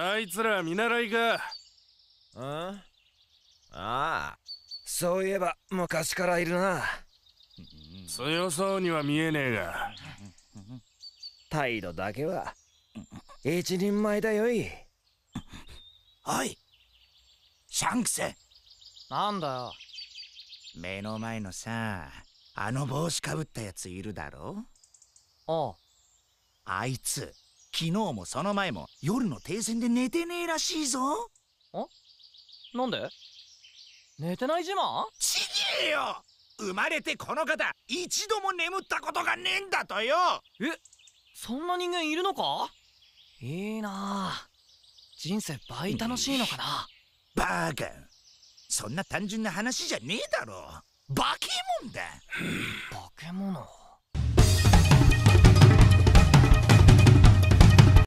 あいつら見習いかああそういえば昔からいるな強そうには見えねえが態度だけは一人前だよいおいシャンクスなんだよ目の前のさあの帽子かぶったやついるだろあああいつ昨日もその前も夜の停戦で寝てねえらしいぞあなんで寝てない自慢ちげえよ生まれてこの方一度も眠ったことがねえんだとよえそんな人間いるのかいいなあ人生倍楽しいのかな、うん、バカそんな単純な話じゃねえだろバケモンだ